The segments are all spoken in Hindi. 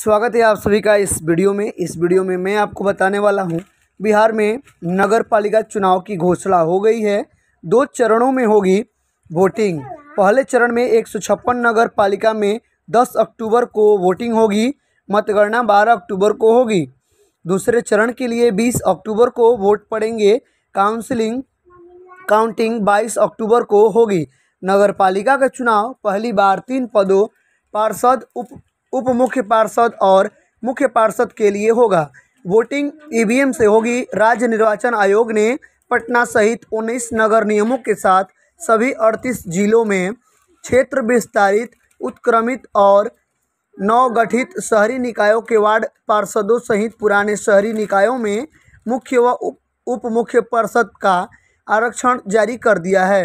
स्वागत है आप सभी का इस वीडियो में इस वीडियो में मैं आपको बताने वाला हूं बिहार में नगर पालिका चुनाव की घोषणा हो गई है दो चरणों में होगी वोटिंग पहले चरण में एक नगर पालिका में 10 अक्टूबर को वोटिंग होगी मतगणना 12 अक्टूबर को होगी दूसरे चरण के लिए 20 अक्टूबर को वोट पड़ेंगे काउंसिलिंग काउंटिंग 22 अक्टूबर को होगी नगर पालिका का चुनाव पहली बार तीन पदों पार्षद उप उप मुख्य पार्षद और मुख्य पार्षद के लिए होगा वोटिंग ईवीएम से होगी राज्य निर्वाचन आयोग ने पटना सहित 19 नगर नियमों के साथ सभी 38 जिलों में क्षेत्र विस्तारित उत्क्रमित और नवगठित शहरी निकायों के वार्ड पार्षदों सहित पुराने शहरी निकायों में मुख्य व उप उप मुख्य पार्षद का आरक्षण जारी कर दिया है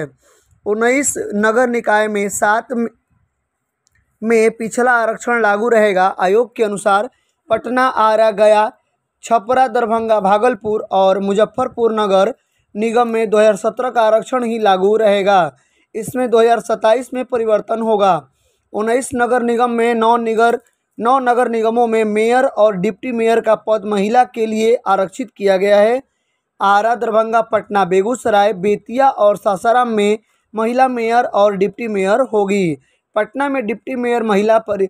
उन्नीस नगर निकाय में सात में पिछला आरक्षण लागू रहेगा आयोग के अनुसार पटना आरा गया छपरा दरभंगा भागलपुर और मुजफ्फरपुर नगर निगम में 2017 का आरक्षण ही लागू रहेगा इसमें 2027 में परिवर्तन होगा उन्नीस नगर निगम में नौ निगर नौ नगर निगमों में मेयर और डिप्टी मेयर का पद महिला के लिए आरक्षित किया गया है आरा दरभंगा पटना बेगूसराय बेतिया और सासाराम में महिला मेयर और डिप्टी मेयर होगी पटना में डिप्टी मेयर महिला पर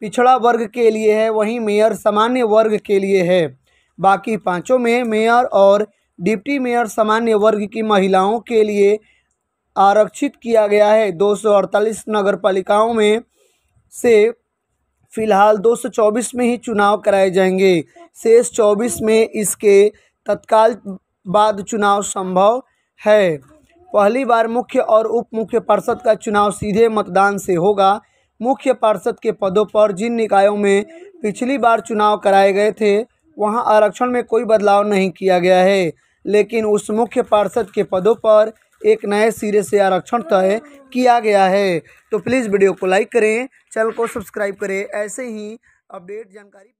पिछड़ा वर्ग के लिए है वहीं मेयर सामान्य वर्ग के लिए है बाकी पांचों में मेयर और डिप्टी मेयर सामान्य वर्ग की महिलाओं के लिए आरक्षित किया गया है 248 नगर पालिकाओं में से फिलहाल 224 में ही चुनाव कराए जाएंगे शेष 24 में इसके तत्काल बाद चुनाव संभव है पहली बार मुख्य और उप मुख्य पार्षद का चुनाव सीधे मतदान से होगा मुख्य पार्षद के पदों पर जिन निकायों में पिछली बार चुनाव कराए गए थे वहां आरक्षण में कोई बदलाव नहीं किया गया है लेकिन उस मुख्य पार्षद के पदों पर एक नए सिरे से आरक्षण तय किया गया है तो प्लीज़ वीडियो को लाइक करें चैनल को सब्सक्राइब करें ऐसे ही अपडेट जानकारी